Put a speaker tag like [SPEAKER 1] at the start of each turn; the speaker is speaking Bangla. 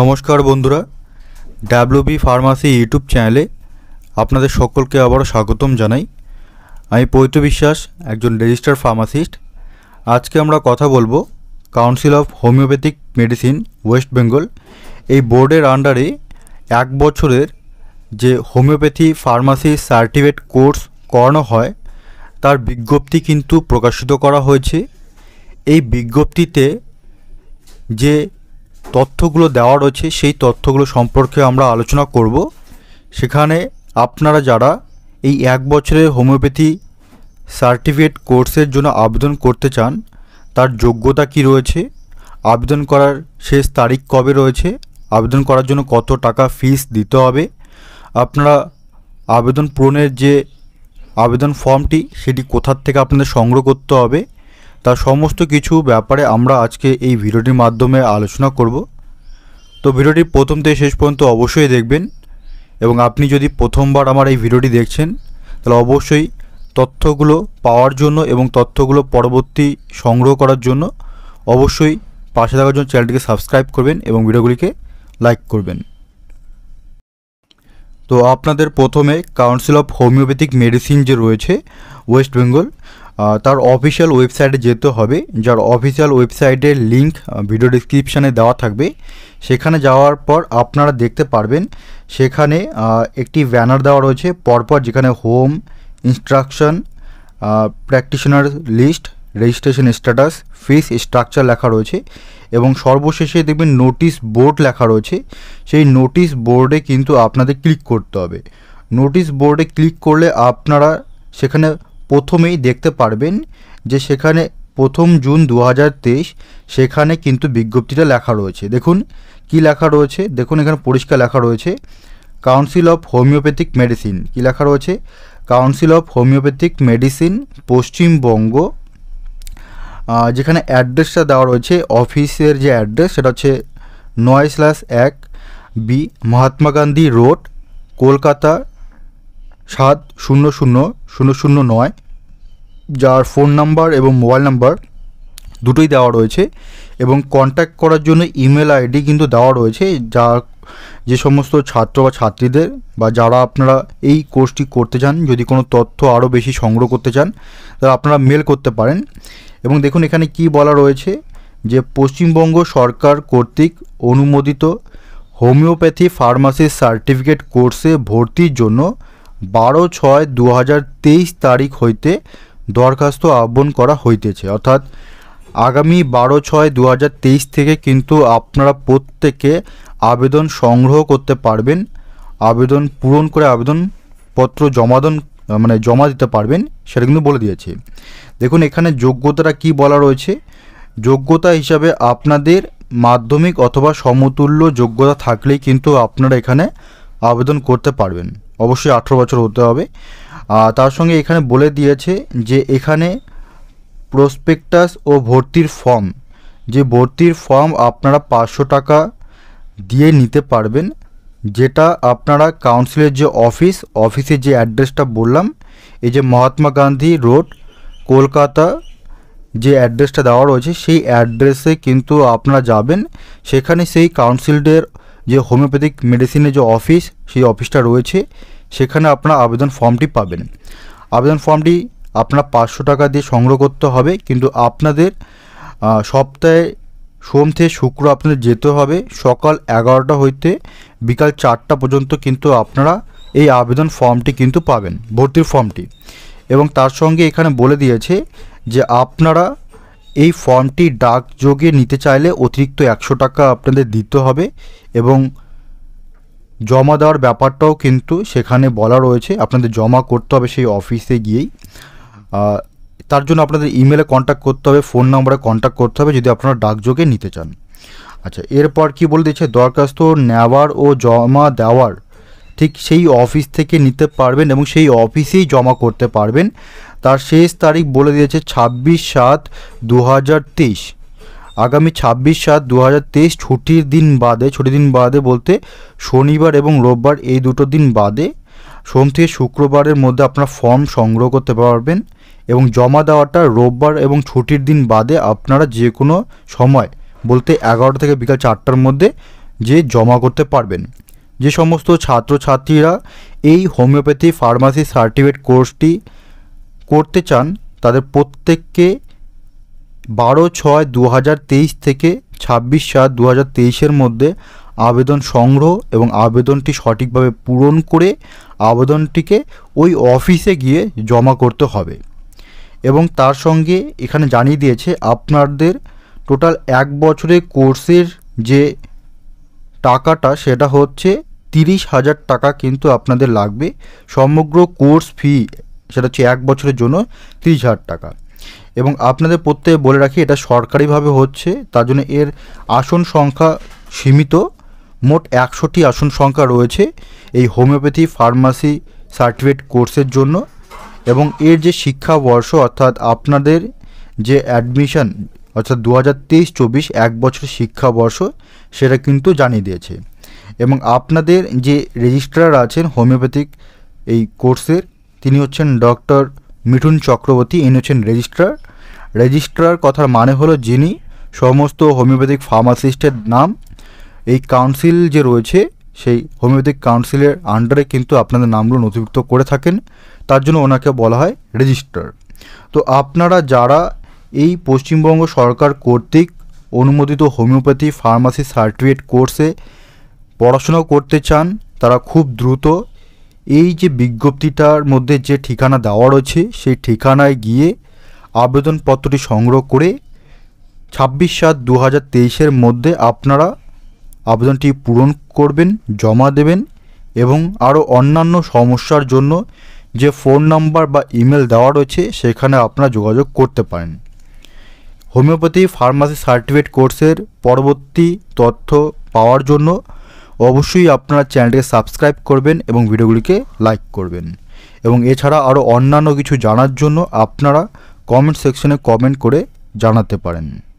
[SPEAKER 1] নমস্কার বন্ধুরা ডাব্লিউবি ফার্মাসি ইউটিউব চ্যানেলে আপনাদের সকলকে আবারও স্বাগতম জানাই আমি পৈত বিশ্বাস একজন রেজিস্টার ফার্মাসিস্ট আজকে আমরা কথা বলবো council of homoeopathic medicine West Bengal এই বোর্ডের আন্ডারে এক বছরের যে হোমিওপ্যাথি ফার্মাসি সার্টিফিকেট কোর্স করানো হয় তার বিজ্ঞপ্তি কিন্তু প্রকাশিত করা হয়েছে এই বিজ্ঞপ্তিতে যে তথ্যগুলো দেওয়া রয়েছে সেই তথ্যগুলো সম্পর্কে আমরা আলোচনা করব সেখানে আপনারা যারা এই এক বছরের হোমিওপ্যাথি সার্টিফিকেট কোর্সের জন্য আবেদন করতে চান তার যোগ্যতা কি রয়েছে আবেদন করার শেষ তারিখ কবে রয়েছে আবেদন করার জন্য কত টাকা ফিস দিতে হবে আপনারা আবেদন পূরণের যে আবেদন ফর্মটি সেটি কোথার থেকে আপনাদের সংগ্রহ করতে হবে তার সমস্ত কিছু ব্যাপারে আমরা আজকে এই ভিডিওটির মাধ্যমে আলোচনা করব তো ভিডিওটি প্রথম থেকে শেষ পর্যন্ত অবশ্যই দেখবেন এবং আপনি যদি প্রথমবার আমার এই ভিডিওটি দেখছেন তাহলে অবশ্যই তথ্যগুলো পাওয়ার জন্য এবং তথ্যগুলো পরবর্তী সংগ্রহ করার জন্য অবশ্যই পাশে থাকার জন্য চ্যানেলটিকে সাবস্ক্রাইব করবেন এবং ভিডিওগুলিকে লাইক করবেন তো আপনাদের প্রথমে কাউন্সিল অফ হোমিওপ্যাথিক মেডিসিন যে রয়েছে ওয়েস্ট বেঙ্গল তার অফিসিয়াল ওয়েবসাইটে যেতে হবে যার অফিসিয়াল ওয়েবসাইটের লিঙ্ক ভিডিও ডিসক্রিপশানে দেওয়া থাকবে সেখানে যাওয়ার পর আপনারা দেখতে পারবেন সেখানে একটি ব্যানার দেওয়া রয়েছে পরপর যেখানে home instruction practitioner list registration status fees structure লেখা রয়েছে এবং সর্বশেষে দেখবেন নোটিশ বোর্ড লেখা রয়েছে সেই নোটিশ বোর্ডে কিন্তু আপনাদের ক্লিক করতে হবে নোটিশ বোর্ডে ক্লিক করলে আপনারা সেখানে প্রথমেই দেখতে পারবেন যে সেখানে প্রথম জুন দু সেখানে কিন্তু বিজ্ঞপ্তিটা লেখা রয়েছে দেখুন কি লেখা রয়েছে দেখুন এখানে পরিষ্কার লেখা রয়েছে কাউন্সিল অফ হোমিওপ্যাথিক মেডিসিন কি লেখা রয়েছে council of homoeopathic medicine Paschimbanga যেখানে অ্যাড্রেসটা দেওয়া রয়েছে অফিসের যে অ্যাড্রেস সেটা হচ্ছে নয় স্ল্যাশ এক বি মহাত্মা গান্ধী রোড কলকাতা সাত শূন্য শূন্য শূন্য শূন্য নয় যার ফোন নাম্বার এবং মোবাইল নাম্বার দুটোই দেওয়া রয়েছে এবং কন্ট্যাক্ট করার জন্য ইমেল আইডি কিন্তু দেওয়া রয়েছে যা যে সমস্ত ছাত্র বা ছাত্রীদের বা যারা আপনারা এই কোর্সটি করতে চান যদি কোনো তথ্য আরও বেশি সংগ্রহ করতে চান তাহলে আপনারা মেল করতে পারেন এবং দেখুন এখানে কি বলা রয়েছে যে পশ্চিমবঙ্গ সরকার কর্তৃক অনুমোদিত হোমিওপ্যাথি ফার্মাসি সার্টিফিকেট কোর্সে ভর্তির জন্য বারো ছয় দু তারিখ হইতে দরখাস্ত আহ্বান করা হইতেছে অর্থাৎ আগামী বারো ছয় দু থেকে কিন্তু আপনারা প্রত্যেকে আবেদন সংগ্রহ করতে পারবেন আবেদন পূরণ করে আবেদনপত্র জমাদন মানে জমা দিতে পারবেন সেটা কিন্তু বলে দিয়েছে দেখুন এখানে যোগ্যতাটা কি বলা রয়েছে যোগ্যতা হিসাবে আপনাদের মাধ্যমিক অথবা সমতুল্য যোগ্যতা থাকলেই কিন্তু আপনারা এখানে আবেদন করতে পারবেন অবশ্যই আঠেরো বছর হতে হবে তার সঙ্গে এখানে বলে দিয়েছে যে এখানে প্রসপেক্টাস ও ভর্তির ফর্ম যে ভর্তির ফর্ম আপনারা পাঁচশো টাকা দিয়ে নিতে পারবেন যেটা আপনারা কাউন্সিলের যে অফিস অফিসের যে অ্যাড্রেসটা বললাম এই যে মহাত্মা গান্ধী রোড কলকাতা যে অ্যাড্রেসটা দেওয়া রয়েছে সেই অ্যাড্রেসে কিন্তু আপনারা যাবেন সেখানে সেই কাউন্সিলের যে হোমিওপ্যাথিক মেডিসিনের যে অফিস সেই অফিসটা রয়েছে সেখানে আপনার আবেদন ফর্মটি পাবেন আবেদন ফর্মটি আপনার পাঁচশো টাকা দিয়ে সংগ্রহ করতে হবে কিন্তু আপনাদের সপ্তাহে সোম থেকে শুক্র আপনাদের যেতে হবে সকাল এগারোটা হইতে বিকাল চারটা পর্যন্ত কিন্তু আপনারা এই আবেদন ফর্মটি কিন্তু পাবেন ভর্তির ফর্মটি এবং তার সঙ্গে এখানে বলে দিয়েছে যে আপনারা এই ফর্মটি ডাকযোগে নিতে চাইলে অতিরিক্ত একশো টাকা আপনাদের দিতে হবে এবং জমা দেওয়ার ব্যাপারটাও কিন্তু সেখানে বলা রয়েছে আপনাদের জমা করতে হবে সেই অফিসে গিয়েই তার জন্য আপনাদের ইমেলে কন্ট্যাক্ট করতে হবে ফোন নম্বরে কন্ট্যাক্ট করতে হবে যদি আপনারা ডাকযোগে নিতে চান আচ্ছা এরপর কি বলে দিচ্ছে দরখাস্ত নেওয়ার ও জমা দেওয়ার ঠিক সেই অফিস থেকে নিতে পারবেন এবং সেই অফিসেই জমা করতে পারবেন তার শেষ তারিখ বলে দিয়েছে ছাব্বিশ সাত দু হাজার তেইশ আগামী ছাব্বিশ সাত দু হাজার তেইশ ছুটির দিন বাদে ছুটির দিন বাদে বলতে শনিবার এবং রোববার এই দুটো দিন বাদে সোম থেকে শুক্রবারের মধ্যে আপনার ফর্ম সংগ্রহ করতে পারবেন এবং জমা দেওয়াটা রোববার এবং ছুটির দিন বাদে আপনারা যে কোনো সময় বলতে এগারোটা থেকে বিকাল চারটার মধ্যে যে জমা করতে পারবেন যে সমস্ত ছাত্রছাত্রীরা এই হোমিওপ্যাথি ফার্মাসি সার্টিফিকেট কোর্সটি করতে চান তাদের প্রত্যেককে বারো ছয় দু থেকে ছাব্বিশ সাত দু হাজার মধ্যে আবেদন সংগ্রহ এবং আবেদনটি সঠিকভাবে পূরণ করে আবেদনটিকে ওই অফিসে গিয়ে জমা করতে হবে এবং তার সঙ্গে এখানে জানিয়ে দিয়েছে আপনাদের টোটাল এক বছরে কোর্সের যে টাকাটা সেটা হচ্ছে তিরিশ হাজার টাকা কিন্তু আপনাদের লাগবে সমগ্র কোর্স ফি সেটা হচ্ছে এক বছরের জন্য তিরিশ হাজার টাকা এবং আপনাদের প্রত্যেকে বলে রাখি এটা সরকারিভাবে হচ্ছে তার জন্য এর আসন সংখ্যা সীমিত মোট একশোটি আসন সংখ্যা রয়েছে এই হোমিওপ্যাথি ফার্মাসি সার্টিফিকেট কোর্সের জন্য এবং এর যে শিক্ষাবর্ষ অর্থাৎ আপনাদের যে অ্যাডমিশান অর্থাৎ দু হাজার তেইশ চব্বিশ এক বছর শিক্ষাবর্ষ সেটা কিন্তু জানিয়ে দিয়েছে এবং আপনাদের যে রেজিস্ট্রার আছেন হোমিওপ্যাথিক এই কোর্সের তিনি হচ্ছেন ডক্টর মিঠুন চক্রবর্তী ইনি হচ্ছেন রেজিস্ট্রার রেজিস্ট্রার কথার মানে হলো যিনি সমস্ত হোমিওপ্যাথিক ফার্মাসিস্টের নাম এই কাউন্সিল যে রয়েছে সেই হোমিওপ্যাথিক কাউন্সিলের আন্ডারে কিন্তু আপনাদের নামগুলো নথিভুক্ত করে থাকেন তার জন্য ওনাকে বলা হয় রেজিস্ট্রার তো আপনারা যারা এই পশ্চিমবঙ্গ সরকার কর্তৃক অনুমোদিত হোমিওপ্যাথি ফার্মাসি সার্টিফিকেট কোর্সে পড়াশোনা করতে চান তারা খুব দ্রুত এই যে বিজ্ঞপ্তিটার মধ্যে যে ঠিকানা দেওয়া রয়েছে সেই ঠিকানায় গিয়ে আবেদনপত্রটি সংগ্রহ করে ছাব্বিশ সাত দু হাজার তেইশের মধ্যে আপনারা আবেদনটি পূরণ করবেন জমা দেবেন এবং আরও অন্যান্য সমস্যার জন্য যে ফোন নাম্বার বা ইমেল দেওয়া রয়েছে সেখানে আপনারা যোগাযোগ করতে পারেন হোমিওপ্যাথি ফার্মাসি সার্টিফিকেট কোর্সের পরবর্তী তথ্য পাওয়ার জন্য অবশ্যই আপনারা চ্যানেলটিকে সাবস্ক্রাইব করবেন এবং ভিডিওগুলিকে লাইক করবেন এবং এছাড়া আরও অন্যান্য কিছু জানার জন্য আপনারা কমেন্ট সেকশনে কমেন্ট করে জানাতে পারেন